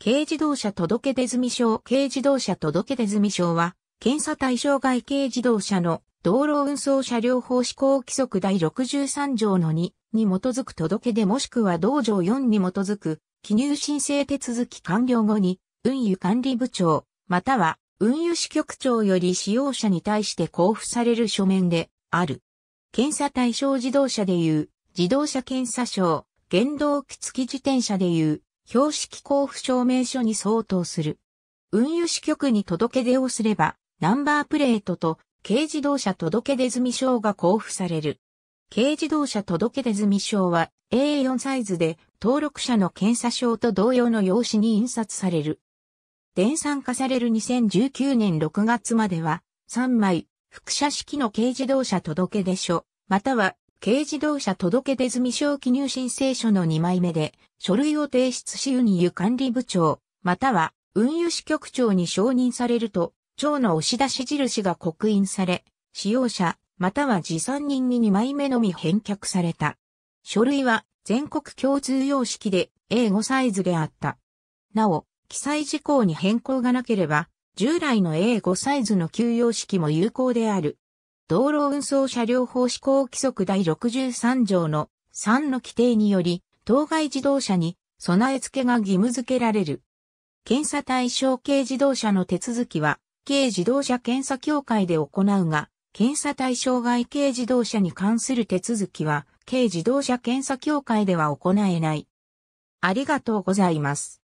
軽自動車届出済証軽自動車届出済証は、検査対象外軽自動車の道路運送車両法施行規則第63条の2に基づく届出もしくは道場4に基づく記入申請手続き完了後に、運輸管理部長、または運輸支局長より使用者に対して交付される書面である。検査対象自動車でいう自動車検査証、原動機付き自転車でいう標識交付証明書に相当する。運輸支局に届け出をすれば、ナンバープレートと軽自動車届出済証が交付される。軽自動車届出済証は A4 サイズで登録者の検査証と同様の用紙に印刷される。電算化される2019年6月までは3枚、複写式の軽自動車届出書、または軽自動車届出済証記入申請書の2枚目で、書類を提出し運輸管理部長、または運輸支局長に承認されると、長の押し出し印が刻印され、使用者、または持参人に2枚目のみ返却された。書類は全国共通様式で A5 サイズであった。なお、記載事項に変更がなければ、従来の A5 サイズの休与式も有効である。道路運送車両法施行規則第63条の3の規定により、当該自動車に備え付けが義務付けられる。検査対象軽自動車の手続きは、軽自動車検査協会で行うが、検査対象外軽自動車に関する手続きは、軽自動車検査協会では行えない。ありがとうございます。